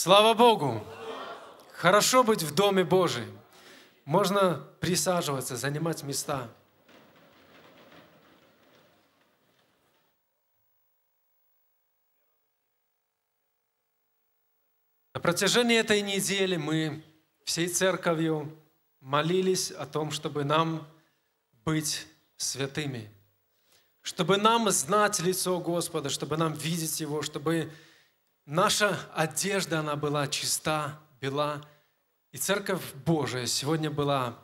Слава Богу! Хорошо быть в Доме Божьем. Можно присаживаться, занимать места. На протяжении этой недели мы всей церковью молились о том, чтобы нам быть святыми, чтобы нам знать лицо Господа, чтобы нам видеть Его, чтобы Наша одежда, она была чиста, бела. И Церковь Божия сегодня была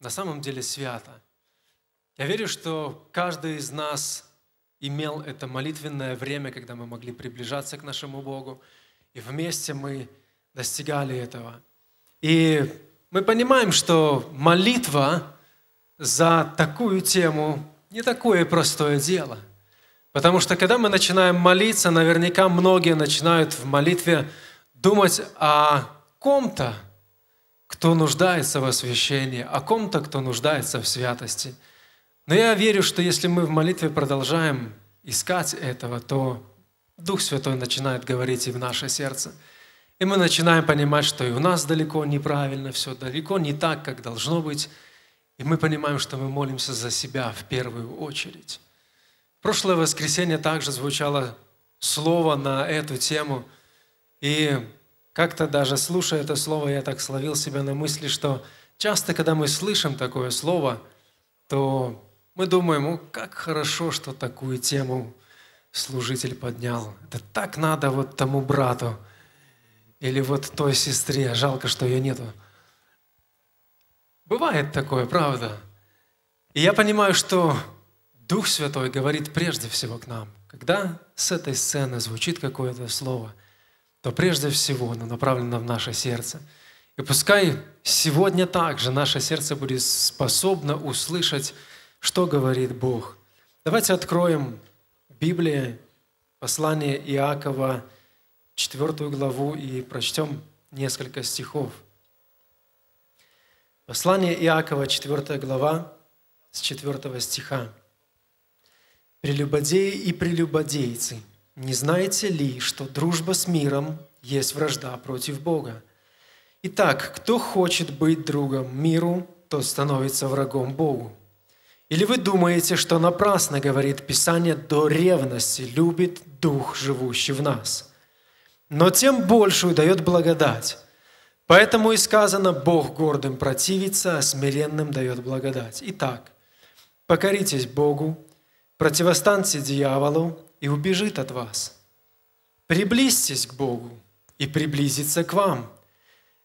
на самом деле свята. Я верю, что каждый из нас имел это молитвенное время, когда мы могли приближаться к нашему Богу, и вместе мы достигали этого. И мы понимаем, что молитва за такую тему не такое простое дело – Потому что когда мы начинаем молиться, наверняка многие начинают в молитве думать о ком-то, кто нуждается в освящении, о ком-то, кто нуждается в святости. Но я верю, что если мы в молитве продолжаем искать этого, то Дух Святой начинает говорить и в наше сердце. И мы начинаем понимать, что и у нас далеко неправильно все, далеко не так, как должно быть. И мы понимаем, что мы молимся за себя в первую очередь прошлое воскресенье также звучало слово на эту тему. И как-то даже слушая это слово, я так словил себя на мысли, что часто, когда мы слышим такое слово, то мы думаем, ну как хорошо, что такую тему служитель поднял. Это так надо вот тому брату или вот той сестре. Жалко, что ее нету. Бывает такое, правда. И я понимаю, что Дух Святой говорит прежде всего к нам. Когда с этой сцены звучит какое-то слово, то прежде всего оно направлено в наше сердце. И пускай сегодня также наше сердце будет способно услышать, что говорит Бог. Давайте откроем Библию, послание Иакова, 4 главу и прочтем несколько стихов. Послание Иакова, 4 глава, с 4 стиха. Прелюбодеи и прелюбодейцы, не знаете ли, что дружба с миром есть вражда против Бога? Итак, кто хочет быть другом миру, тот становится врагом Богу. Или вы думаете, что напрасно говорит Писание до ревности любит Дух, живущий в нас? Но тем большую дает благодать. Поэтому и сказано, Бог гордым противится, а смиренным дает благодать. Итак, покоритесь Богу, противостаньте дьяволу и убежит от вас. Приблизьтесь к Богу и приблизится к вам.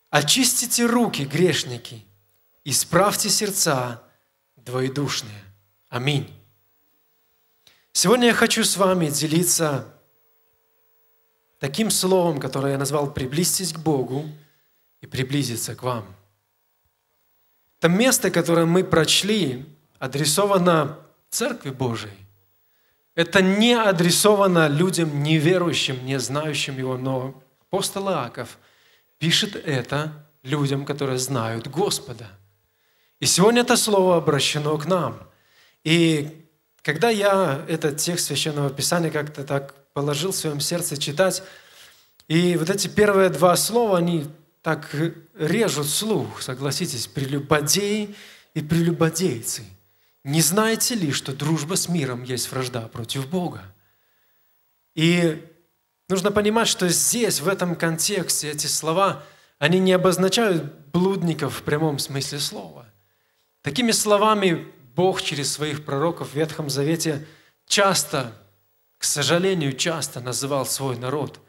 Очистите руки, грешники, и исправьте сердца двоедушные. Аминь. Сегодня я хочу с вами делиться таким словом, которое я назвал «приблизьтесь к Богу и приблизиться к вам». Это место, которое мы прочли, адресовано Церкви Божией. Это не адресовано людям неверующим, не знающим его, но апостол Иаков пишет это людям, которые знают Господа. И сегодня это слово обращено к нам. И когда я этот текст Священного Писания как-то так положил в своем сердце читать, и вот эти первые два слова, они так режут слух, согласитесь, прелюбодей и прелюбодейцы – не знаете ли, что дружба с миром есть вражда против Бога? И нужно понимать, что здесь, в этом контексте, эти слова, они не обозначают блудников в прямом смысле слова. Такими словами Бог через своих пророков в Ветхом Завете часто, к сожалению, часто называл свой народ,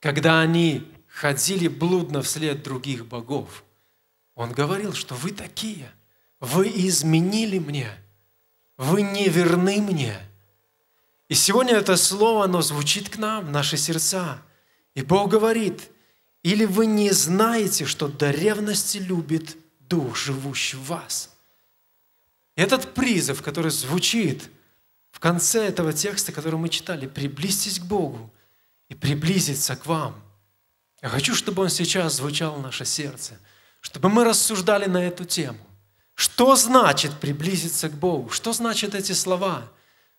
когда они ходили блудно вслед других богов. Он говорил, что вы такие, вы изменили мне – вы не верны мне. И сегодня это слово, оно звучит к нам, в наши сердца. И Бог говорит, или вы не знаете, что до ревности любит Дух, живущий в вас. Этот призыв, который звучит в конце этого текста, который мы читали, приблизьтесь к Богу и приблизиться к вам. Я хочу, чтобы он сейчас звучал в наше сердце, чтобы мы рассуждали на эту тему. Что значит приблизиться к Богу? Что значит эти слова?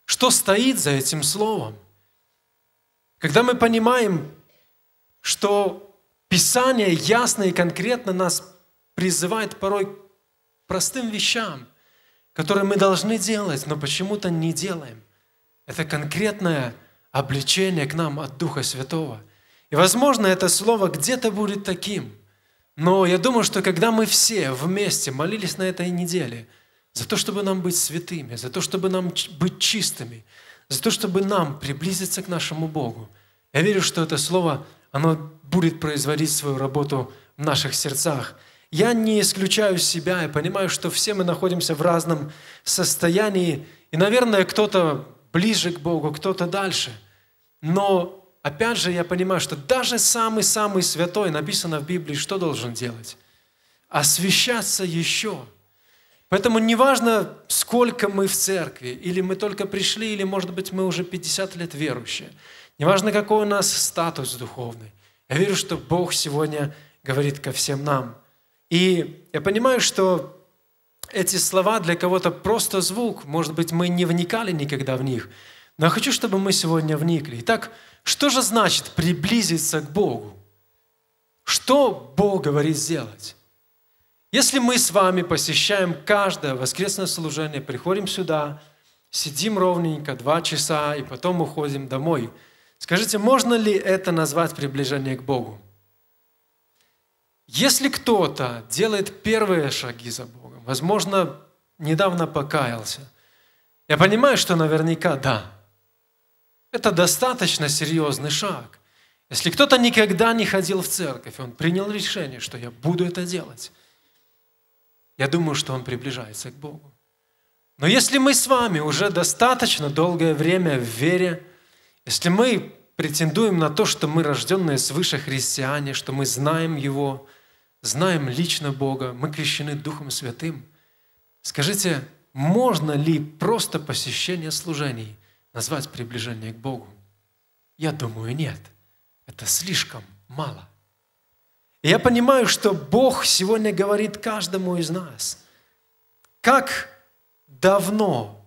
Что стоит за этим словом? Когда мы понимаем, что Писание ясно и конкретно нас призывает порой к простым вещам, которые мы должны делать, но почему-то не делаем. Это конкретное обличение к нам от Духа Святого. И, возможно, это слово где-то будет таким. Но я думаю, что когда мы все вместе молились на этой неделе за то, чтобы нам быть святыми, за то, чтобы нам быть чистыми, за то, чтобы нам приблизиться к нашему Богу, я верю, что это слово, оно будет производить свою работу в наших сердцах. Я не исключаю себя и понимаю, что все мы находимся в разном состоянии, и, наверное, кто-то ближе к Богу, кто-то дальше. Но Опять же, я понимаю, что даже самый-самый святой, написано в Библии, что должен делать? Освещаться еще. Поэтому неважно, сколько мы в церкви, или мы только пришли, или, может быть, мы уже 50 лет верующие. Неважно, какой у нас статус духовный. Я верю, что Бог сегодня говорит ко всем нам. И я понимаю, что эти слова для кого-то просто звук. Может быть, мы не вникали никогда в них. Но я хочу, чтобы мы сегодня вникли. Итак, что же значит приблизиться к Богу? Что Бог говорит сделать? Если мы с вами посещаем каждое воскресное служение, приходим сюда, сидим ровненько два часа и потом уходим домой, скажите, можно ли это назвать приближение к Богу? Если кто-то делает первые шаги за Богом, возможно, недавно покаялся, я понимаю, что наверняка да – это достаточно серьезный шаг. Если кто-то никогда не ходил в церковь, он принял решение, что я буду это делать, я думаю, что он приближается к Богу. Но если мы с вами уже достаточно долгое время в вере, если мы претендуем на то, что мы рожденные свыше христиане, что мы знаем Его, знаем лично Бога, мы крещены Духом Святым, скажите, можно ли просто посещение служений – назвать приближение к Богу? Я думаю, нет. Это слишком мало. И я понимаю, что Бог сегодня говорит каждому из нас. Как давно,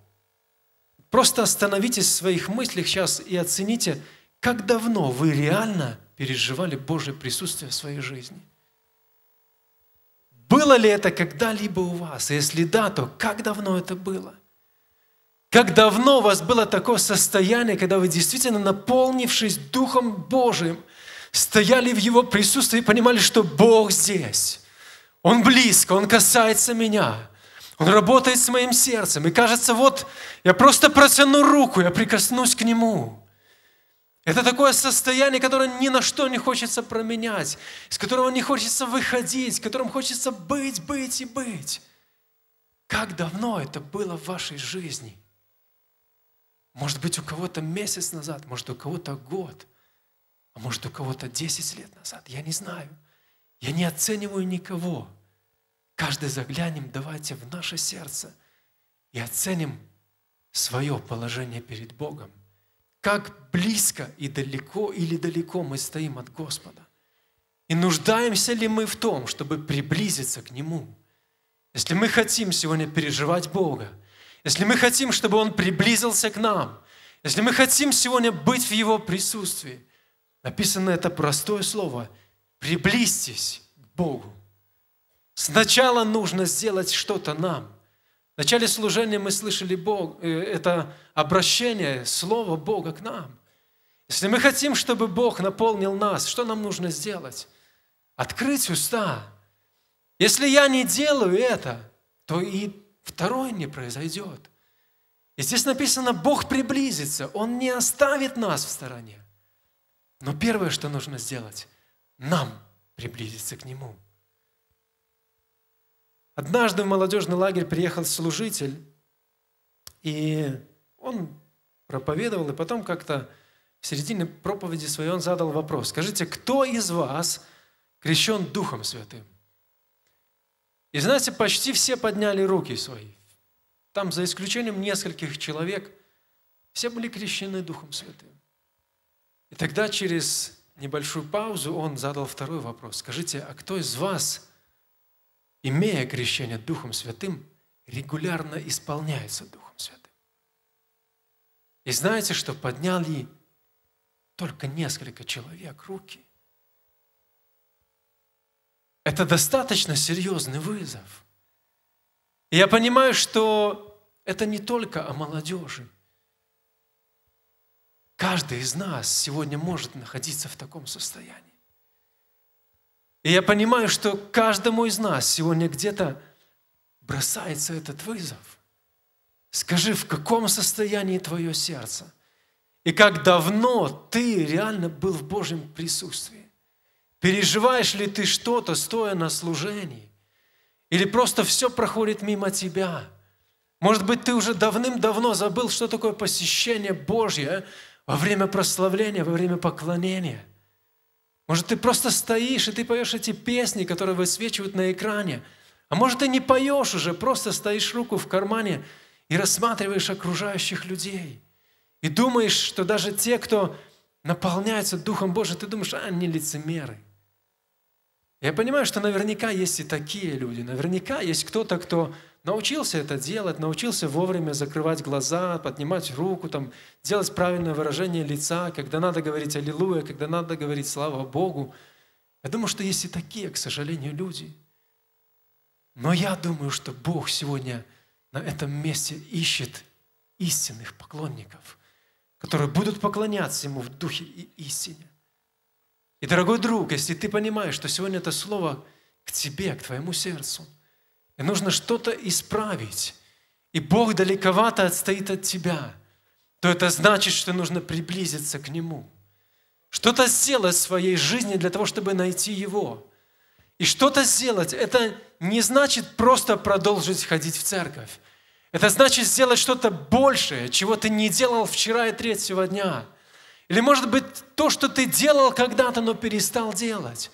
просто остановитесь в своих мыслях сейчас и оцените, как давно вы реально переживали Божье присутствие в своей жизни. Было ли это когда-либо у вас? Если да, то как давно это было? Как давно у вас было такое состояние, когда вы действительно, наполнившись Духом Божиим, стояли в Его присутствии и понимали, что Бог здесь. Он близко, Он касается меня. Он работает с моим сердцем. И кажется, вот я просто протяну руку, я прикоснусь к Нему. Это такое состояние, которое ни на что не хочется променять, из которого не хочется выходить, с которым хочется быть, быть и быть. Как давно это было в вашей жизни? Может быть, у кого-то месяц назад, может, у кого-то год, а может, у кого-то 10 лет назад. Я не знаю. Я не оцениваю никого. Каждый заглянем, давайте в наше сердце и оценим свое положение перед Богом. Как близко и далеко или далеко мы стоим от Господа. И нуждаемся ли мы в том, чтобы приблизиться к Нему? Если мы хотим сегодня переживать Бога – если мы хотим, чтобы Он приблизился к нам, если мы хотим сегодня быть в Его присутствии, написано это простое слово – приблизьтесь к Богу. Сначала нужно сделать что-то нам. В начале служения мы слышали Бог, э, это обращение, слово Бога к нам. Если мы хотим, чтобы Бог наполнил нас, что нам нужно сделать? Открыть уста. Если я не делаю это, то и второе не произойдет. И здесь написано, Бог приблизится, Он не оставит нас в стороне. Но первое, что нужно сделать, нам приблизиться к Нему. Однажды в молодежный лагерь приехал служитель, и он проповедовал, и потом как-то в середине проповеди своей он задал вопрос. Скажите, кто из вас крещен Духом Святым? И знаете, почти все подняли руки свои. Там, за исключением нескольких человек, все были крещены Духом Святым. И тогда через небольшую паузу он задал второй вопрос. Скажите, а кто из вас, имея крещение Духом Святым, регулярно исполняется Духом Святым? И знаете, что подняли только несколько человек руки. Это достаточно серьезный вызов. И я понимаю, что это не только о молодежи. Каждый из нас сегодня может находиться в таком состоянии. И я понимаю, что каждому из нас сегодня где-то бросается этот вызов. Скажи, в каком состоянии твое сердце? И как давно ты реально был в Божьем присутствии? Переживаешь ли ты что-то, стоя на служении? Или просто все проходит мимо тебя? Может быть, ты уже давным-давно забыл, что такое посещение Божье а? во время прославления, во время поклонения. Может, ты просто стоишь, и ты поешь эти песни, которые высвечивают на экране. А может, ты не поешь уже, просто стоишь руку в кармане и рассматриваешь окружающих людей. И думаешь, что даже те, кто наполняется Духом Божьим, ты думаешь, а, они лицемеры – я понимаю, что наверняка есть и такие люди. Наверняка есть кто-то, кто научился это делать, научился вовремя закрывать глаза, поднимать руку, там, делать правильное выражение лица, когда надо говорить «Аллилуйя», когда надо говорить «Слава Богу». Я думаю, что есть и такие, к сожалению, люди. Но я думаю, что Бог сегодня на этом месте ищет истинных поклонников, которые будут поклоняться Ему в духе и истине. И, дорогой друг, если ты понимаешь, что сегодня это слово к тебе, к твоему сердцу, и нужно что-то исправить, и Бог далековато отстоит от тебя, то это значит, что нужно приблизиться к Нему. Что-то сделать в своей жизни для того, чтобы найти Его. И что-то сделать, это не значит просто продолжить ходить в церковь. Это значит сделать что-то большее, чего ты не делал вчера и третьего дня – или, может быть, то, что ты делал когда-то, но перестал делать.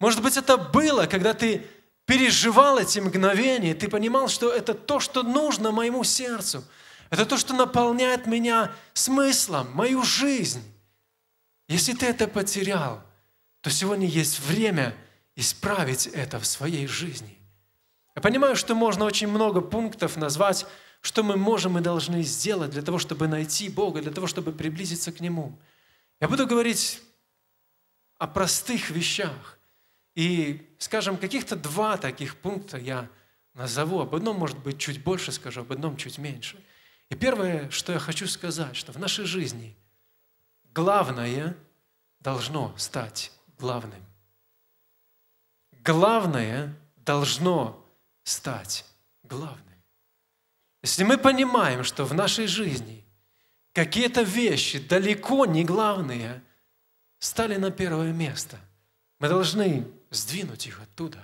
Может быть, это было, когда ты переживал эти мгновения, ты понимал, что это то, что нужно моему сердцу. Это то, что наполняет меня смыслом, мою жизнь. Если ты это потерял, то сегодня есть время исправить это в своей жизни. Я понимаю, что можно очень много пунктов назвать что мы можем и должны сделать для того, чтобы найти Бога, для того, чтобы приблизиться к Нему. Я буду говорить о простых вещах. И, скажем, каких-то два таких пункта я назову. Об одном, может быть, чуть больше скажу, об одном чуть меньше. И первое, что я хочу сказать, что в нашей жизни главное должно стать главным. Главное должно стать главным. Если мы понимаем, что в нашей жизни какие-то вещи далеко не главные стали на первое место, мы должны сдвинуть их оттуда.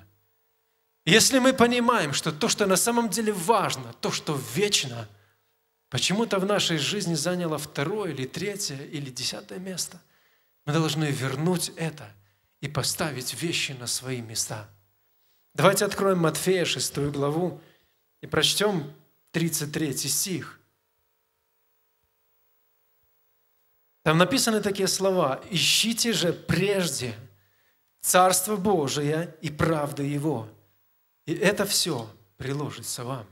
Если мы понимаем, что то, что на самом деле важно, то, что вечно, почему-то в нашей жизни заняло второе или третье или десятое место, мы должны вернуть это и поставить вещи на свои места. Давайте откроем Матфея 6 главу и прочтем 33 стих. Там написаны такие слова. «Ищите же прежде Царство Божие и правды Его, и это все приложится вам».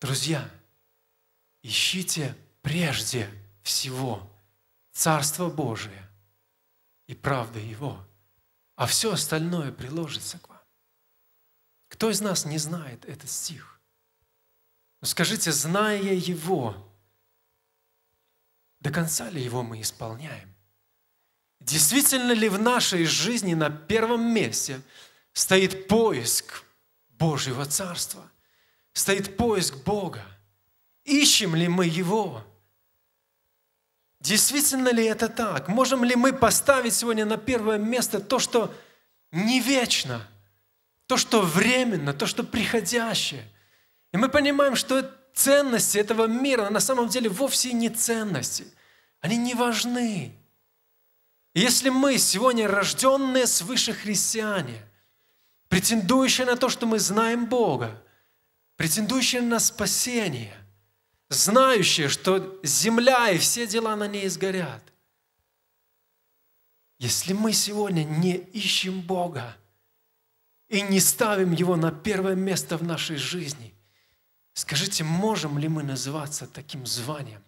Друзья, ищите прежде всего Царство Божие и правда Его, а все остальное приложится к вам. Кто из нас не знает этот стих? скажите, зная Его, до конца ли Его мы исполняем? Действительно ли в нашей жизни на первом месте стоит поиск Божьего Царства? Стоит поиск Бога? Ищем ли мы Его? Действительно ли это так? Можем ли мы поставить сегодня на первое место то, что не вечно, то, что временно, то, что приходящее? И мы понимаем, что ценности этого мира на самом деле вовсе не ценности. Они не важны. И если мы сегодня рожденные свыше христиане, претендующие на то, что мы знаем Бога, претендующие на спасение, знающие, что земля и все дела на ней сгорят, если мы сегодня не ищем Бога и не ставим Его на первое место в нашей жизни, Скажите, можем ли мы называться таким званием?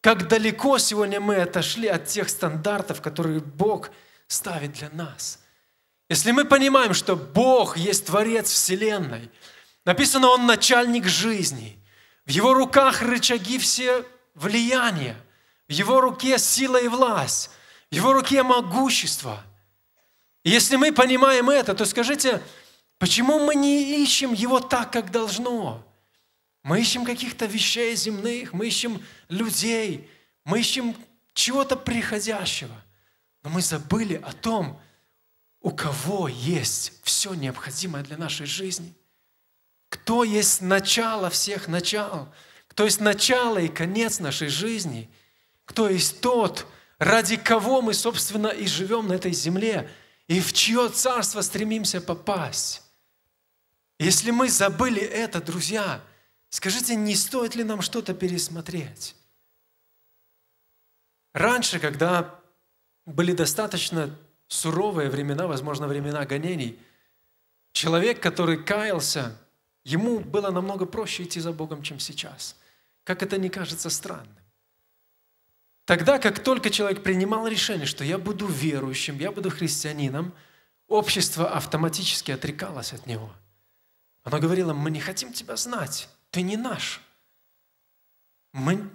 Как далеко сегодня мы отошли от тех стандартов, которые Бог ставит для нас. Если мы понимаем, что Бог есть Творец Вселенной, написано, Он начальник жизни, в Его руках рычаги все влияния, в Его руке сила и власть, в Его руке могущество. И если мы понимаем это, то скажите, Почему мы не ищем Его так, как должно? Мы ищем каких-то вещей земных, мы ищем людей, мы ищем чего-то приходящего. Но мы забыли о том, у кого есть все необходимое для нашей жизни. Кто есть начало всех начал, кто есть начало и конец нашей жизни, кто есть тот, ради кого мы, собственно, и живем на этой земле, и в чье царство стремимся попасть. Если мы забыли это, друзья, скажите, не стоит ли нам что-то пересмотреть? Раньше, когда были достаточно суровые времена, возможно, времена гонений, человек, который каялся, ему было намного проще идти за Богом, чем сейчас. Как это не кажется странным. Тогда, как только человек принимал решение, что я буду верующим, я буду христианином, общество автоматически отрекалось от него – она говорила, мы не хотим тебя знать, ты не наш. Мы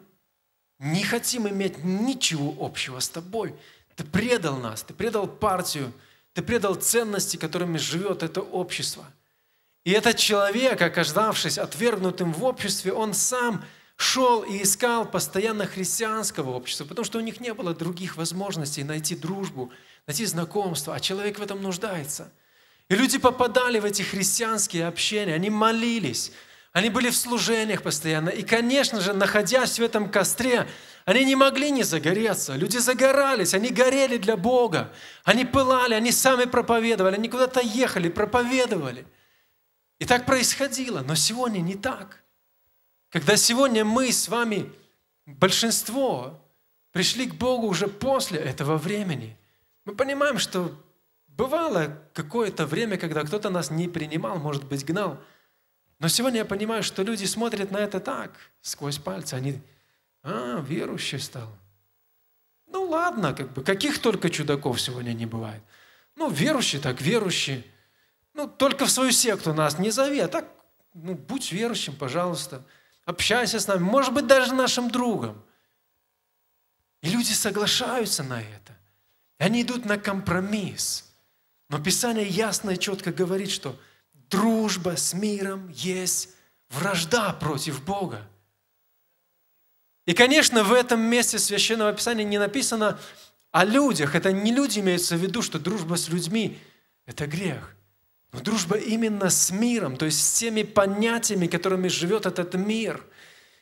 не хотим иметь ничего общего с тобой. Ты предал нас, ты предал партию, ты предал ценности, которыми живет это общество. И этот человек, оказавшись отвергнутым в обществе, он сам шел и искал постоянно христианского общества, потому что у них не было других возможностей найти дружбу, найти знакомство, а человек в этом нуждается. И люди попадали в эти христианские общения, они молились, они были в служениях постоянно. И, конечно же, находясь в этом костре, они не могли не загореться. Люди загорались, они горели для Бога. Они пылали, они сами проповедовали, они куда-то ехали, проповедовали. И так происходило. Но сегодня не так. Когда сегодня мы с вами, большинство, пришли к Богу уже после этого времени, мы понимаем, что Бывало какое-то время, когда кто-то нас не принимал, может быть, гнал. Но сегодня я понимаю, что люди смотрят на это так, сквозь пальцы. Они, а, верующий стал. Ну ладно, как бы, каких только чудаков сегодня не бывает. Ну, верующий так, верующий. Ну, только в свою секту нас не зови, а так, ну, будь верующим, пожалуйста. Общайся с нами, может быть, даже нашим другом. И люди соглашаются на это. Они идут на компромисс. Но Писание ясно и четко говорит, что дружба с миром есть вражда против Бога. И, конечно, в этом месте Священного Писания не написано о людях. Это не люди имеются в виду, что дружба с людьми – это грех. Но дружба именно с миром, то есть с теми понятиями, которыми живет этот мир,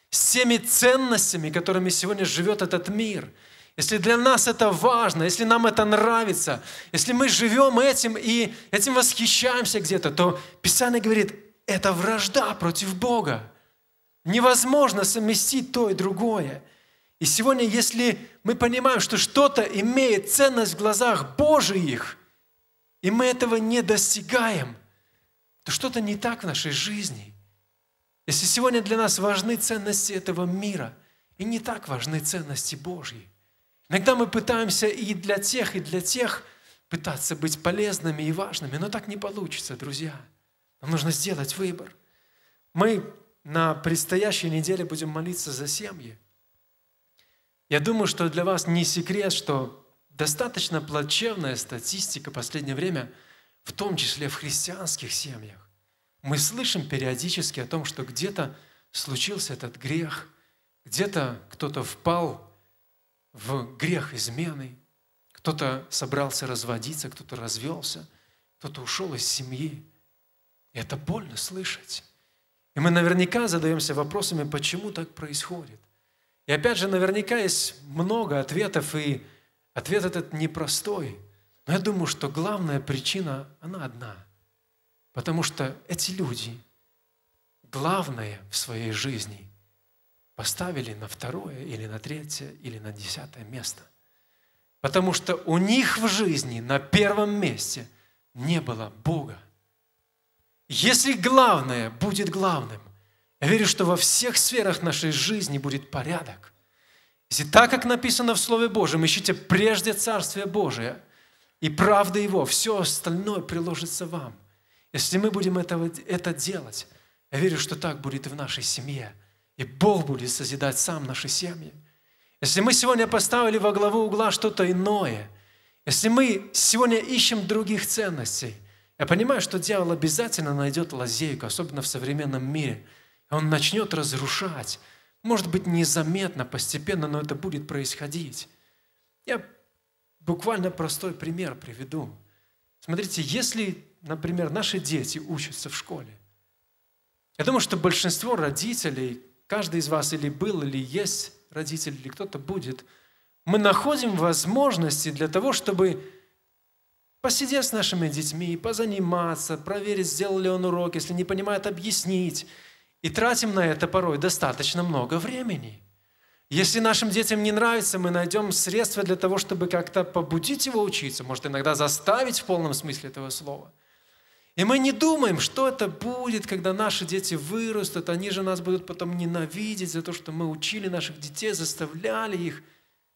с теми ценностями, которыми сегодня живет этот мир – если для нас это важно, если нам это нравится, если мы живем этим и этим восхищаемся где-то, то Писание говорит, это вражда против Бога. Невозможно совместить то и другое. И сегодня, если мы понимаем, что что-то имеет ценность в глазах Божиих, и мы этого не достигаем, то что-то не так в нашей жизни. Если сегодня для нас важны ценности этого мира, и не так важны ценности Божьи – Иногда мы пытаемся и для тех, и для тех пытаться быть полезными и важными, но так не получится, друзья. Нам нужно сделать выбор. Мы на предстоящей неделе будем молиться за семьи. Я думаю, что для вас не секрет, что достаточно плачевная статистика в последнее время, в том числе в христианских семьях. Мы слышим периодически о том, что где-то случился этот грех, где-то кто-то впал в грех измены, кто-то собрался разводиться, кто-то развелся, кто-то ушел из семьи. И это больно слышать. И мы наверняка задаемся вопросами, почему так происходит. И опять же, наверняка есть много ответов, и ответ этот непростой. Но я думаю, что главная причина, она одна. Потому что эти люди, главное в своей жизни – поставили на второе или на третье или на десятое место. Потому что у них в жизни на первом месте не было Бога. Если главное будет главным, я верю, что во всех сферах нашей жизни будет порядок. Если так, как написано в Слове Божьем, ищите прежде Царствие Божие и правда Его, все остальное приложится вам. Если мы будем этого, это делать, я верю, что так будет и в нашей семье – и Бог будет созидать сам наши семьи. Если мы сегодня поставили во главу угла что-то иное, если мы сегодня ищем других ценностей, я понимаю, что дьявол обязательно найдет лазейку, особенно в современном мире. Он начнет разрушать. Может быть, незаметно, постепенно, но это будет происходить. Я буквально простой пример приведу. Смотрите, если, например, наши дети учатся в школе, я думаю, что большинство родителей, каждый из вас или был, или есть родитель, или кто-то будет, мы находим возможности для того, чтобы посидеть с нашими детьми, позаниматься, проверить, сделал ли он урок, если не понимает, объяснить. И тратим на это порой достаточно много времени. Если нашим детям не нравится, мы найдем средства для того, чтобы как-то побудить его учиться, может, иногда заставить в полном смысле этого слова – и мы не думаем, что это будет, когда наши дети вырастут, они же нас будут потом ненавидеть за то, что мы учили наших детей, заставляли их.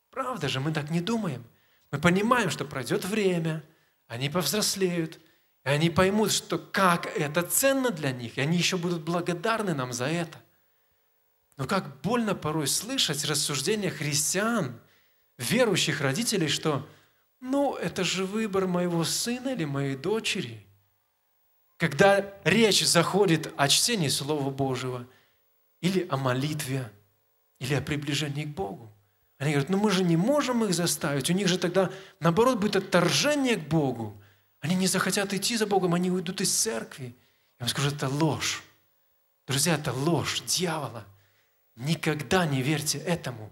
Правда же, мы так не думаем. Мы понимаем, что пройдет время, они повзрослеют, и они поймут, что как это ценно для них, и они еще будут благодарны нам за это. Но как больно порой слышать рассуждения христиан, верующих родителей, что «ну, это же выбор моего сына или моей дочери», когда речь заходит о чтении Слова Божьего или о молитве, или о приближении к Богу. Они говорят, ну мы же не можем их заставить, у них же тогда, наоборот, будет отторжение к Богу. Они не захотят идти за Богом, они уйдут из церкви. Я вам скажу, это ложь. Друзья, это ложь дьявола. Никогда не верьте этому.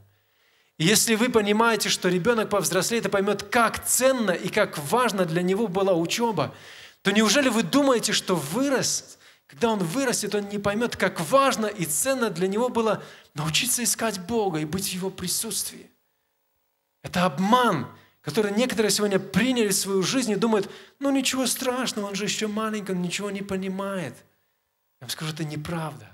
И если вы понимаете, что ребенок повзрослеет и поймет, как ценно и как важно для него была учеба, то неужели вы думаете, что вырос, когда он вырастет, он не поймет, как важно и ценно для него было научиться искать Бога и быть в Его присутствии? Это обман, который некоторые сегодня приняли в свою жизнь и думают, ну ничего страшного, он же еще маленький, он ничего не понимает. Я вам скажу, это неправда.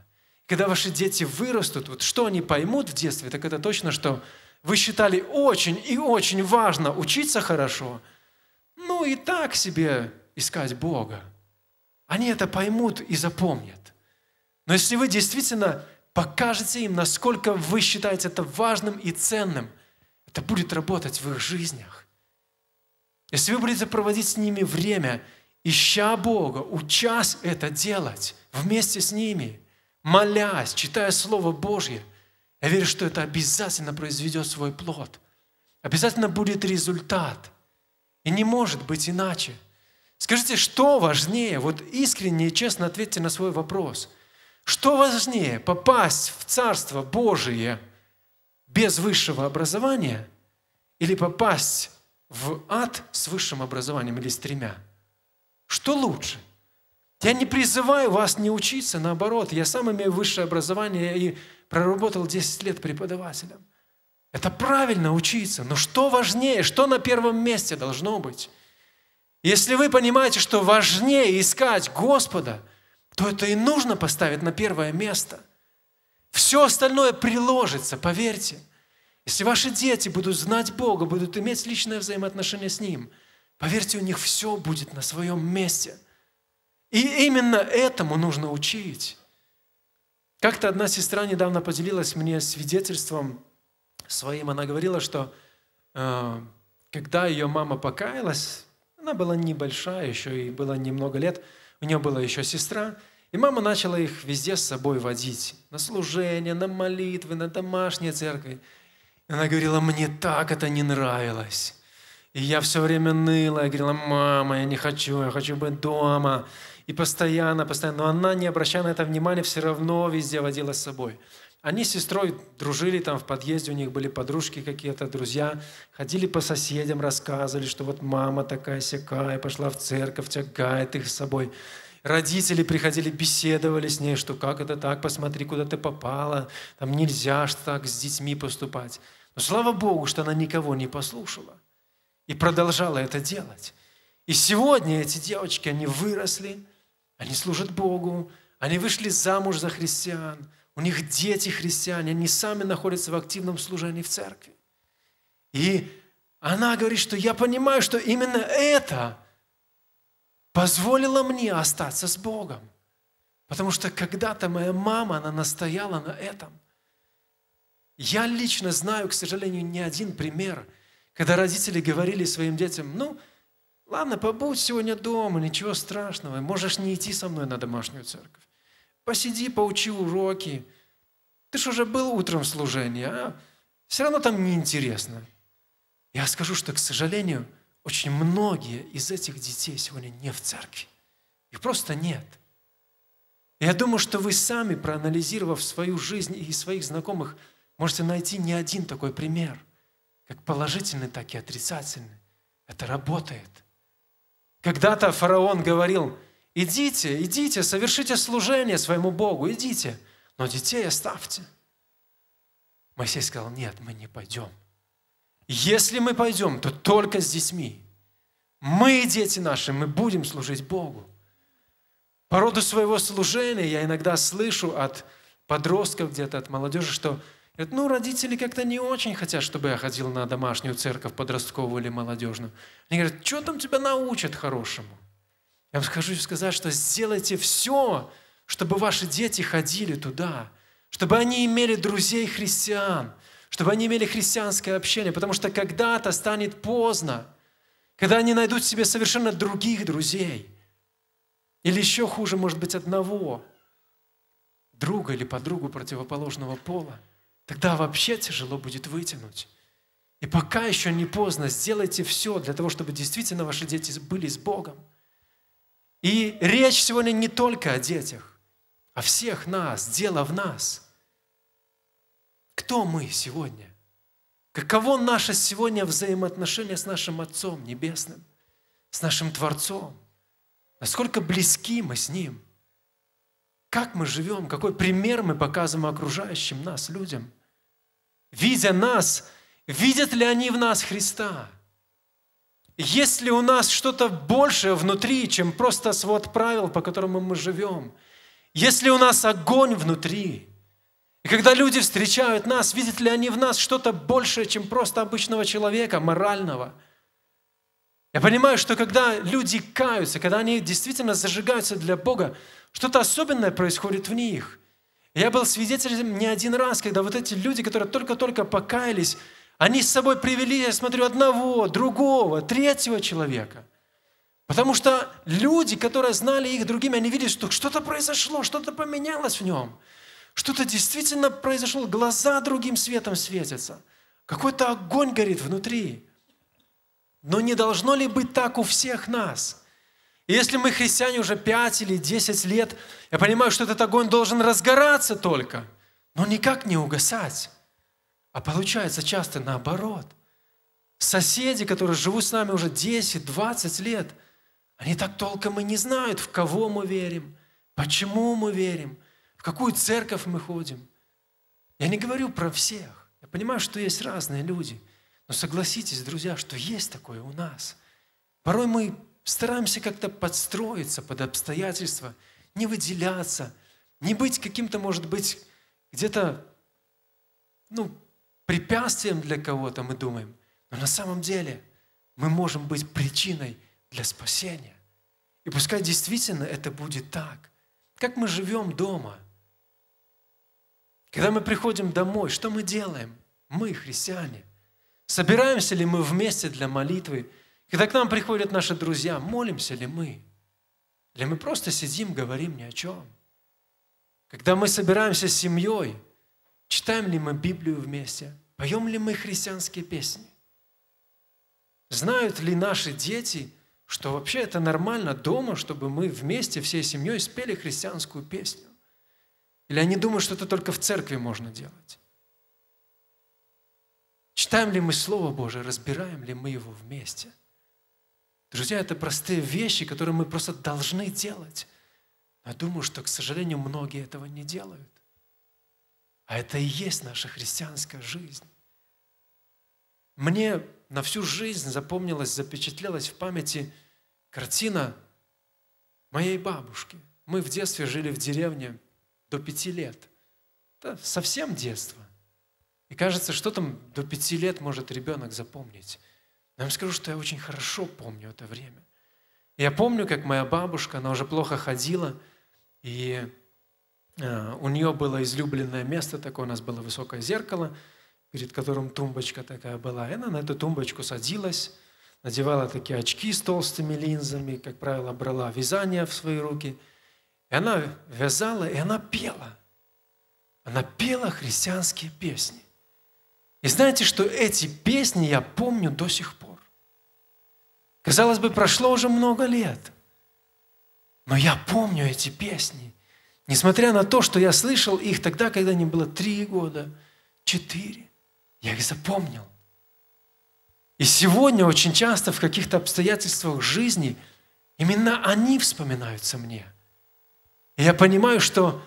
Когда ваши дети вырастут, вот что они поймут в детстве, так это точно, что вы считали очень и очень важно учиться хорошо, ну и так себе искать Бога. Они это поймут и запомнят. Но если вы действительно покажете им, насколько вы считаете это важным и ценным, это будет работать в их жизнях. Если вы будете проводить с ними время, ища Бога, учась это делать вместе с ними, молясь, читая Слово Божье, я верю, что это обязательно произведет свой плод. Обязательно будет результат. И не может быть иначе – Скажите, что важнее? Вот искренне и честно ответьте на свой вопрос. Что важнее, попасть в Царство Божие без высшего образования или попасть в ад с высшим образованием или с тремя? Что лучше? Я не призываю вас не учиться, наоборот, я сам имею высшее образование и проработал 10 лет преподавателем. Это правильно учиться, но что важнее, что на первом месте должно быть? Если вы понимаете, что важнее искать Господа, то это и нужно поставить на первое место. Все остальное приложится, поверьте. Если ваши дети будут знать Бога, будут иметь личное взаимоотношение с Ним, поверьте, у них все будет на своем месте. И именно этому нужно учить. Как-то одна сестра недавно поделилась мне свидетельством своим. Она говорила, что э, когда ее мама покаялась, она была небольшая еще, и было немного лет. У нее была еще сестра. И мама начала их везде с собой водить. На служение, на молитвы, на домашние церкви. И она говорила, мне так это не нравилось. И я все время ныла, я говорила, мама, я не хочу, я хочу быть дома. И постоянно, постоянно. Но она, не обращая на это внимания, все равно везде водила с собой. Они с сестрой дружили там в подъезде, у них были подружки какие-то, друзья. Ходили по соседям, рассказывали, что вот мама такая сякая, пошла в церковь, тягает их с собой. Родители приходили, беседовали с ней, что как это так, посмотри, куда ты попала, там нельзя что так с детьми поступать. Но слава Богу, что она никого не послушала и продолжала это делать. И сегодня эти девочки, они выросли, они служат Богу, они вышли замуж за христиан – у них дети христиане, они сами находятся в активном служении в церкви. И она говорит, что я понимаю, что именно это позволило мне остаться с Богом. Потому что когда-то моя мама, она настояла на этом. Я лично знаю, к сожалению, не один пример, когда родители говорили своим детям, ну, ладно, побудь сегодня дома, ничего страшного, можешь не идти со мной на домашнюю церковь. Посиди, поучи уроки. Ты же уже был утром в служении, а? Все равно там неинтересно. Я скажу, что, к сожалению, очень многие из этих детей сегодня не в церкви. Их просто нет. Я думаю, что вы сами, проанализировав свою жизнь и своих знакомых, можете найти не один такой пример, как положительный, так и отрицательный. Это работает. Когда-то фараон говорил – Идите, идите, совершите служение своему Богу, идите, но детей оставьте. Моисей сказал, нет, мы не пойдем. Если мы пойдем, то только с детьми. Мы и дети наши, мы будем служить Богу. По роду своего служения я иногда слышу от подростков где-то, от молодежи, что говорят, ну, родители как-то не очень хотят, чтобы я ходил на домашнюю церковь, подростковую или молодежную. Они говорят, что там тебя научат хорошему? Я вам хочу сказать, что сделайте все, чтобы ваши дети ходили туда, чтобы они имели друзей христиан, чтобы они имели христианское общение, потому что когда-то станет поздно, когда они найдут себе совершенно других друзей. Или еще хуже, может быть, одного друга или подругу противоположного пола. Тогда вообще тяжело будет вытянуть. И пока еще не поздно, сделайте все для того, чтобы действительно ваши дети были с Богом. И речь сегодня не только о детях, а всех нас, дело в нас. Кто мы сегодня? Каково наше сегодня взаимоотношение с нашим Отцом Небесным, с нашим Творцом? Насколько близки мы с Ним? Как мы живем? Какой пример мы показываем окружающим нас, людям? Видя нас, видят ли они в нас Христа? Если у нас что-то большее внутри, чем просто свод правил, по которому мы живем? если у нас огонь внутри? И когда люди встречают нас, видят ли они в нас что-то большее, чем просто обычного человека, морального? Я понимаю, что когда люди каются, когда они действительно зажигаются для Бога, что-то особенное происходит в них. Я был свидетелем не один раз, когда вот эти люди, которые только-только покаялись, они с собой привели, я смотрю, одного, другого, третьего человека. Потому что люди, которые знали их другими, они видели, что что-то произошло, что-то поменялось в нем. Что-то действительно произошло, глаза другим светом светятся. Какой-то огонь горит внутри. Но не должно ли быть так у всех нас? если мы христиане уже 5 или 10 лет, я понимаю, что этот огонь должен разгораться только, но никак не угасать. А получается часто наоборот. Соседи, которые живут с нами уже 10-20 лет, они так толком и не знают, в кого мы верим, почему мы верим, в какую церковь мы ходим. Я не говорю про всех. Я понимаю, что есть разные люди. Но согласитесь, друзья, что есть такое у нас. Порой мы стараемся как-то подстроиться под обстоятельства, не выделяться, не быть каким-то, может быть, где-то, ну, препятствием для кого-то, мы думаем. Но на самом деле мы можем быть причиной для спасения. И пускай действительно это будет так. Как мы живем дома? Когда мы приходим домой, что мы делаем? Мы, христиане. Собираемся ли мы вместе для молитвы? Когда к нам приходят наши друзья, молимся ли мы? Или мы просто сидим, говорим ни о чем? Когда мы собираемся с семьей – Читаем ли мы Библию вместе? Поем ли мы христианские песни? Знают ли наши дети, что вообще это нормально дома, чтобы мы вместе всей семьей спели христианскую песню? Или они думают, что это только в церкви можно делать? Читаем ли мы Слово Божие, разбираем ли мы его вместе? Друзья, это простые вещи, которые мы просто должны делать. Я а думаю, что, к сожалению, многие этого не делают. А это и есть наша христианская жизнь. Мне на всю жизнь запомнилась, запечатлелась в памяти картина моей бабушки. Мы в детстве жили в деревне до пяти лет. Это совсем детство. И кажется, что там до пяти лет может ребенок запомнить. Но я вам скажу, что я очень хорошо помню это время. Я помню, как моя бабушка, она уже плохо ходила, и Э, у нее было излюбленное место такое, у нас было высокое зеркало, перед которым тумбочка такая была. И она на эту тумбочку садилась, надевала такие очки с толстыми линзами, как правило, брала вязание в свои руки. И она вязала, и она пела. Она пела христианские песни. И знаете, что эти песни я помню до сих пор. Казалось бы, прошло уже много лет. Но я помню эти песни. Несмотря на то, что я слышал их тогда, когда мне было три года, четыре, я их запомнил. И сегодня очень часто в каких-то обстоятельствах жизни именно они вспоминаются мне. И я понимаю, что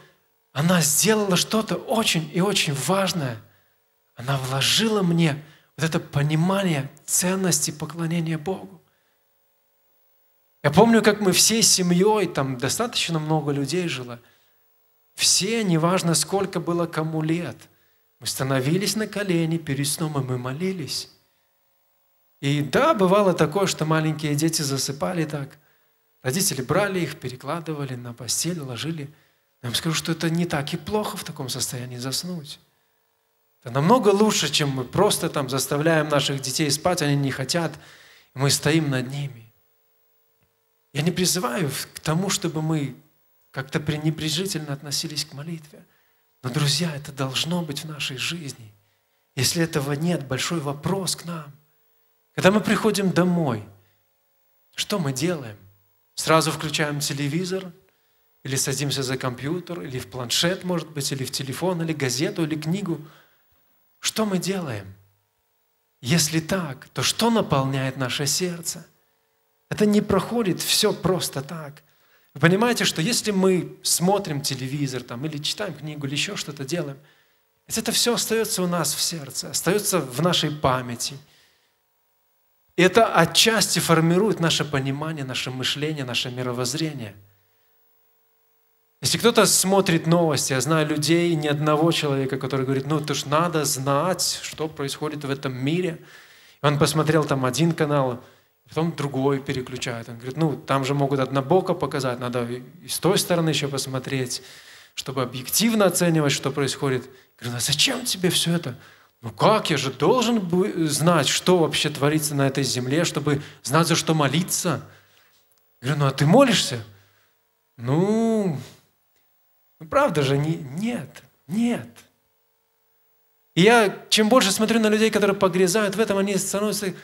она сделала что-то очень и очень важное. Она вложила мне вот это понимание ценности поклонения Богу. Я помню, как мы всей семьей, там достаточно много людей жило – все, неважно, сколько было кому лет, мы становились на колени перед сном, и мы молились. И да, бывало такое, что маленькие дети засыпали так. Родители брали их, перекладывали на постель, ложили. Я вам скажу, что это не так и плохо в таком состоянии заснуть. Это намного лучше, чем мы просто там заставляем наших детей спать, они не хотят, и мы стоим над ними. Я не призываю к тому, чтобы мы как-то пренебрежительно относились к молитве. Но, друзья, это должно быть в нашей жизни. Если этого нет, большой вопрос к нам. Когда мы приходим домой, что мы делаем? Сразу включаем телевизор, или садимся за компьютер, или в планшет, может быть, или в телефон, или газету, или книгу. Что мы делаем? Если так, то что наполняет наше сердце? Это не проходит все просто так – вы понимаете, что если мы смотрим телевизор там, или читаем книгу, или еще что-то делаем, это все остается у нас в сердце, остается в нашей памяти. И это отчасти формирует наше понимание, наше мышление, наше мировоззрение. Если кто-то смотрит новости, я знаю людей, ни одного человека, который говорит, ну, то ж надо знать, что происходит в этом мире. И он посмотрел там один канал, потом другой переключают. Он говорит, ну, там же могут однобоко показать, надо и с той стороны еще посмотреть, чтобы объективно оценивать, что происходит. Я говорю, «Ну, а зачем тебе все это? Ну как, я же должен знать, что вообще творится на этой земле, чтобы знать, за что молиться. Я говорю, ну а ты молишься? Ну, ну правда же, не, нет, нет. И я, чем больше смотрю на людей, которые погрязают в этом, они становятся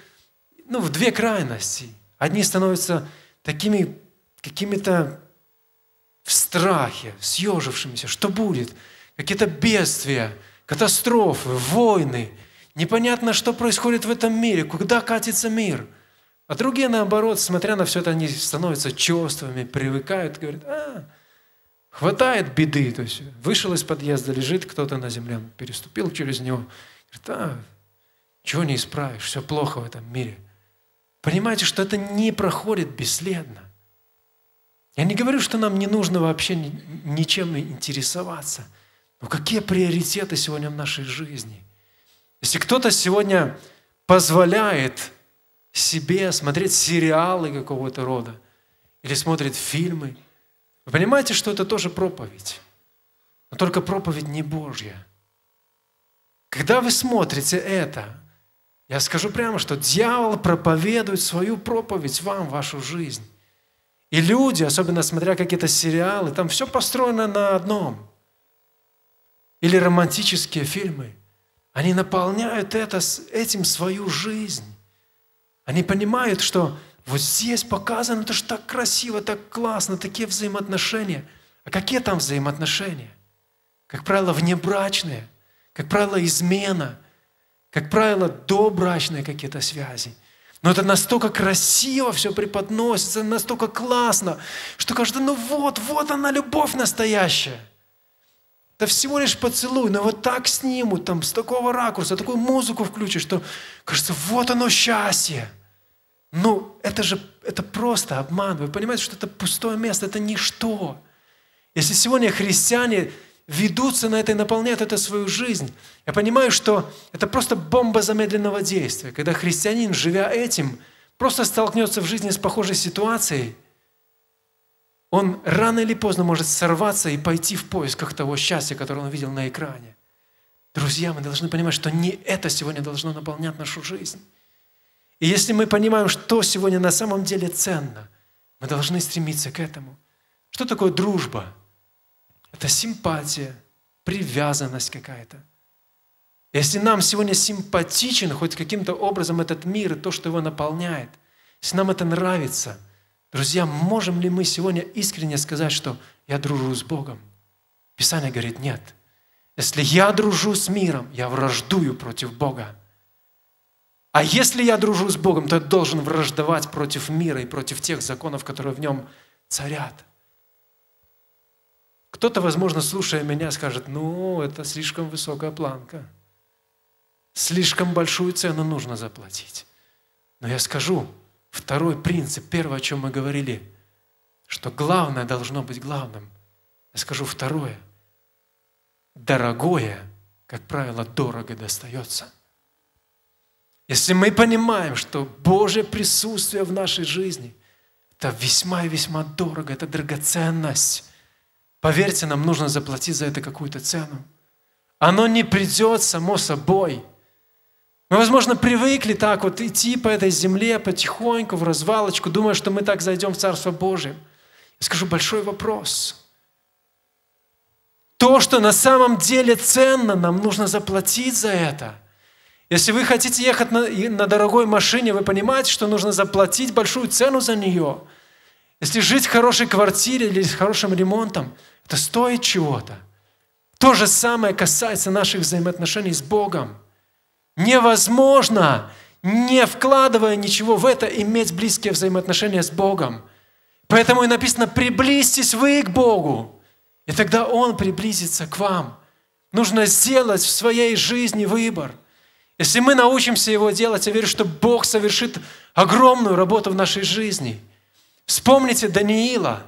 ну, в две крайности. Одни становятся такими какими-то в страхе, съежившимися, что будет, какие-то бедствия, катастрофы, войны. Непонятно, что происходит в этом мире, куда катится мир. А другие, наоборот, смотря на все это, они становятся чувствами, привыкают, говорят, а, хватает беды. То есть вышел из подъезда, лежит кто-то на земле, переступил через него. Говорит, а, чего не исправишь, все плохо в этом мире. Понимаете, что это не проходит бесследно. Я не говорю, что нам не нужно вообще ничем интересоваться. Но какие приоритеты сегодня в нашей жизни? Если кто-то сегодня позволяет себе смотреть сериалы какого-то рода или смотрит фильмы, вы понимаете, что это тоже проповедь? Но только проповедь не Божья. Когда вы смотрите это, я скажу прямо, что дьявол проповедует свою проповедь вам, вашу жизнь. И люди, особенно смотря какие-то сериалы, там все построено на одном. Или романтические фильмы. Они наполняют это, этим свою жизнь. Они понимают, что вот здесь показано, это же так красиво, так классно, такие взаимоотношения. А какие там взаимоотношения? Как правило, внебрачные. Как правило, измена – как правило, добрачные какие-то связи. Но это настолько красиво все преподносится, настолько классно, что кажется, ну вот, вот она, любовь настоящая. Да всего лишь поцелуй, но вот так снимут, там, с такого ракурса, такую музыку включишь, что кажется, вот оно счастье. Ну, это же, это просто обман. Вы понимаете, что это пустое место, это ничто. Если сегодня христиане ведутся на это и наполняют это свою жизнь. Я понимаю, что это просто бомба замедленного действия, когда христианин, живя этим, просто столкнется в жизни с похожей ситуацией, он рано или поздно может сорваться и пойти в поисках того счастья, которое он видел на экране. Друзья, мы должны понимать, что не это сегодня должно наполнять нашу жизнь. И если мы понимаем, что сегодня на самом деле ценно, мы должны стремиться к этому. Что такое дружба? Это симпатия, привязанность какая-то. Если нам сегодня симпатичен хоть каким-то образом этот мир и то, что его наполняет, если нам это нравится, друзья, можем ли мы сегодня искренне сказать, что я дружу с Богом? Писание говорит, нет. Если я дружу с миром, я враждую против Бога. А если я дружу с Богом, то я должен враждовать против мира и против тех законов, которые в нем царят. Кто-то, возможно, слушая меня, скажет, ну, это слишком высокая планка. Слишком большую цену нужно заплатить. Но я скажу, второй принцип, первое, о чем мы говорили, что главное должно быть главным. Я скажу второе. Дорогое, как правило, дорого достается. Если мы понимаем, что Божье присутствие в нашей жизни – это весьма и весьма дорого, это драгоценность – Поверьте, нам нужно заплатить за это какую-то цену. Оно не придет само собой. Мы, возможно, привыкли так вот идти по этой земле потихоньку, в развалочку, думая, что мы так зайдем в Царство Божие. Я скажу большой вопрос. То, что на самом деле ценно, нам нужно заплатить за это. Если вы хотите ехать на, на дорогой машине, вы понимаете, что нужно заплатить большую цену за нее – если жить в хорошей квартире или с хорошим ремонтом, это стоит чего-то. То же самое касается наших взаимоотношений с Богом. Невозможно, не вкладывая ничего в это, иметь близкие взаимоотношения с Богом. Поэтому и написано, приблизьтесь вы к Богу, и тогда Он приблизится к вам. Нужно сделать в своей жизни выбор. Если мы научимся его делать, я верю, что Бог совершит огромную работу в нашей жизни – Вспомните Даниила.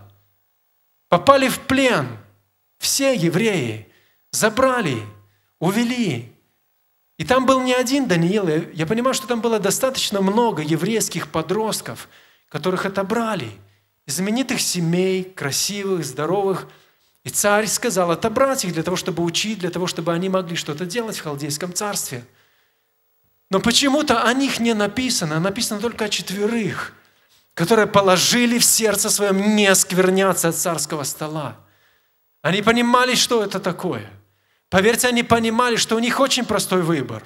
Попали в плен все евреи, забрали, увели. И там был не один Даниил. Я понимаю, что там было достаточно много еврейских подростков, которых отобрали. Из знаменитых семей, красивых, здоровых. И царь сказал отобрать их для того, чтобы учить, для того, чтобы они могли что-то делать в халдейском царстве. Но почему-то о них не написано, написано только о четверых – которые положили в сердце своем не скверняться от царского стола. Они понимали, что это такое. Поверьте, они понимали, что у них очень простой выбор.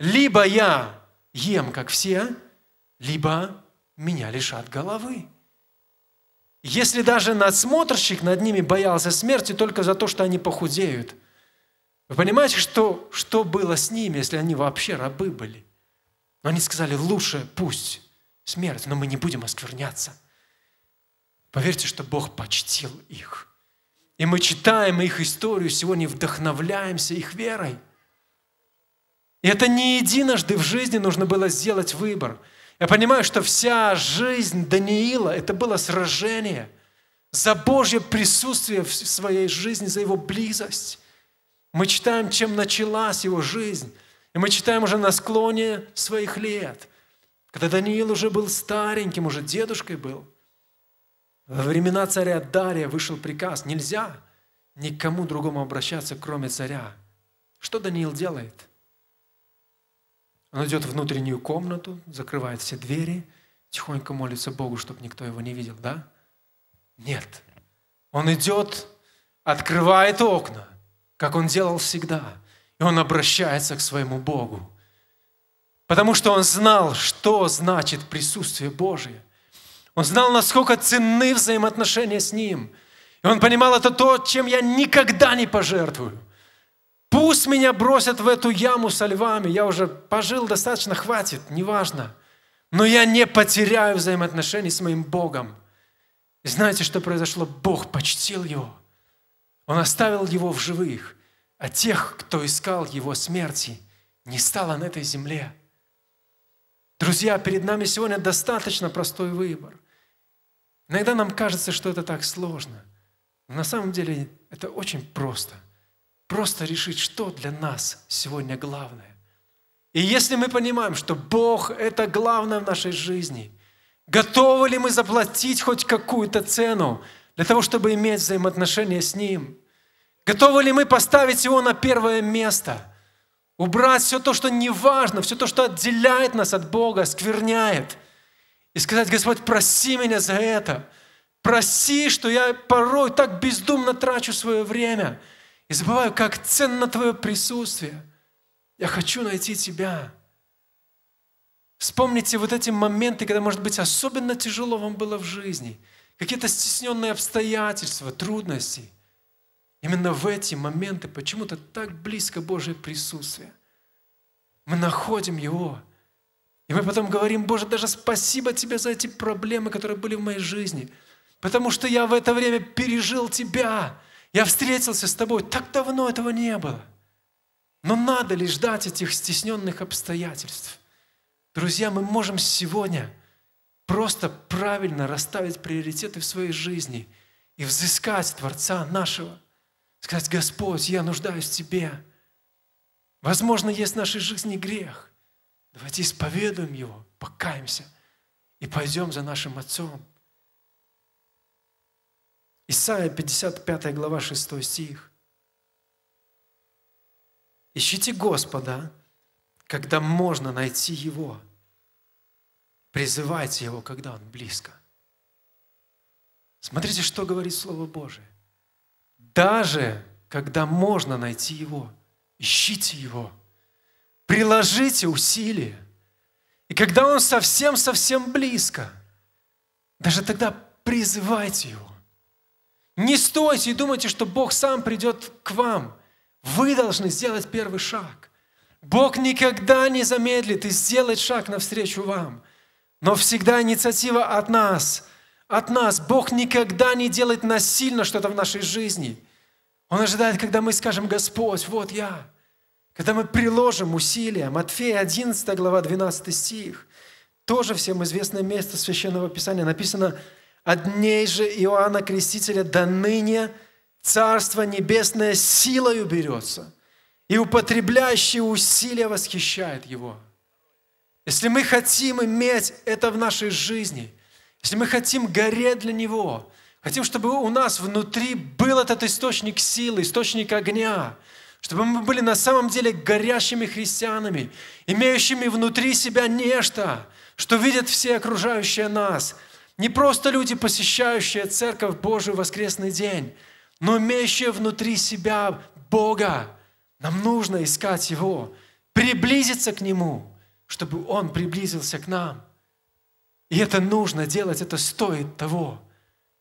Либо я ем, как все, либо меня лишат головы. Если даже надсмотрщик над ними боялся смерти только за то, что они похудеют. Вы понимаете, что, что было с ними, если они вообще рабы были? Но они сказали, лучше пусть смерть, но мы не будем оскверняться. Поверьте, что Бог почтил их. И мы читаем их историю сегодня вдохновляемся их верой. И это не единожды в жизни нужно было сделать выбор. Я понимаю, что вся жизнь Даниила – это было сражение за Божье присутствие в своей жизни, за его близость. Мы читаем, чем началась его жизнь. И мы читаем уже на склоне своих лет – когда Даниил уже был стареньким, уже дедушкой был, во времена царя Дария вышел приказ, нельзя никому другому обращаться, кроме царя. Что Даниил делает? Он идет в внутреннюю комнату, закрывает все двери, тихонько молится Богу, чтобы никто его не видел, да? Нет. Он идет, открывает окна, как он делал всегда, и он обращается к своему Богу. Потому что он знал, что значит присутствие Божие. Он знал, насколько ценны взаимоотношения с Ним. И он понимал, это то, чем я никогда не пожертвую. Пусть меня бросят в эту яму со львами. Я уже пожил достаточно, хватит, неважно. Но я не потеряю взаимоотношений с моим Богом. И знаете, что произошло? Бог почтил его. Он оставил его в живых. А тех, кто искал его смерти, не стало на этой земле. Друзья, перед нами сегодня достаточно простой выбор. Иногда нам кажется, что это так сложно. Но на самом деле это очень просто. Просто решить, что для нас сегодня главное. И если мы понимаем, что Бог – это главное в нашей жизни, готовы ли мы заплатить хоть какую-то цену для того, чтобы иметь взаимоотношения с Ним? Готовы ли мы поставить Его на первое место – Убрать все то, что не важно, все то, что отделяет нас от Бога, скверняет. И сказать, Господь, прости меня за это. прости, что я порой так бездумно трачу свое время и забываю, как ценно Твое присутствие. Я хочу найти Тебя. Вспомните вот эти моменты, когда, может быть, особенно тяжело вам было в жизни. Какие-то стесненные обстоятельства, трудности – Именно в эти моменты почему-то так близко Божье присутствие. Мы находим Его. И мы потом говорим, Боже, даже спасибо Тебе за эти проблемы, которые были в моей жизни, потому что я в это время пережил Тебя. Я встретился с Тобой. Так давно этого не было. Но надо ли ждать этих стесненных обстоятельств? Друзья, мы можем сегодня просто правильно расставить приоритеты в своей жизни и взыскать Творца нашего – Сказать, Господь, я нуждаюсь в Тебе. Возможно, есть в нашей жизни грех. Давайте исповедуем его, покаемся и пойдем за нашим Отцом. Исайя 55 глава 6 стих. Ищите Господа, когда можно найти Его. Призывайте Его, когда Он близко. Смотрите, что говорит Слово Божие. Даже когда можно найти Его, ищите Его, приложите усилия. И когда Он совсем-совсем близко, даже тогда призывайте Его. Не стойте и думайте, что Бог сам придет к вам. Вы должны сделать первый шаг. Бог никогда не замедлит и сделает шаг навстречу вам. Но всегда инициатива от нас. От нас. Бог никогда не делает насильно что-то в нашей жизни. Он ожидает, когда мы скажем, Господь, вот я. Когда мы приложим усилия. Матфея 11 глава 12 стих. Тоже всем известное место Священного Писания. Написано, «От дней же Иоанна Крестителя до ныне Царство Небесное силою берется, и употребляющие усилия восхищает его». Если мы хотим иметь это в нашей жизни, если мы хотим гореть для Него – Хотим, чтобы у нас внутри был этот источник силы, источник огня, чтобы мы были на самом деле горящими христианами, имеющими внутри себя нечто, что видят все окружающие нас. Не просто люди, посещающие Церковь Божию в воскресный день, но имеющие внутри себя Бога. Нам нужно искать Его, приблизиться к Нему, чтобы Он приблизился к нам. И это нужно делать, это стоит того –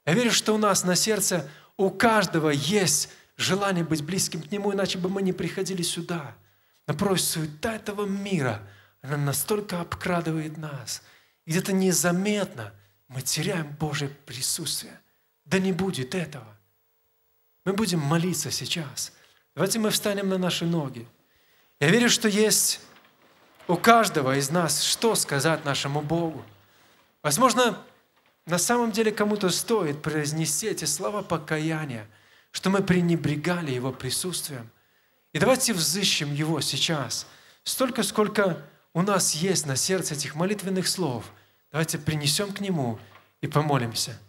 я верю, что у нас на сердце у каждого есть желание быть близким к Нему, иначе бы мы не приходили сюда. Но просьба суета этого мира, она настолько обкрадывает нас. Где-то незаметно мы теряем Божье присутствие. Да не будет этого. Мы будем молиться сейчас. Давайте мы встанем на наши ноги. Я верю, что есть у каждого из нас что сказать нашему Богу. Возможно, на самом деле кому-то стоит произнести эти слова покаяния, что мы пренебрегали Его присутствием. И давайте взыщем Его сейчас. Столько, сколько у нас есть на сердце этих молитвенных слов, давайте принесем к Нему и помолимся.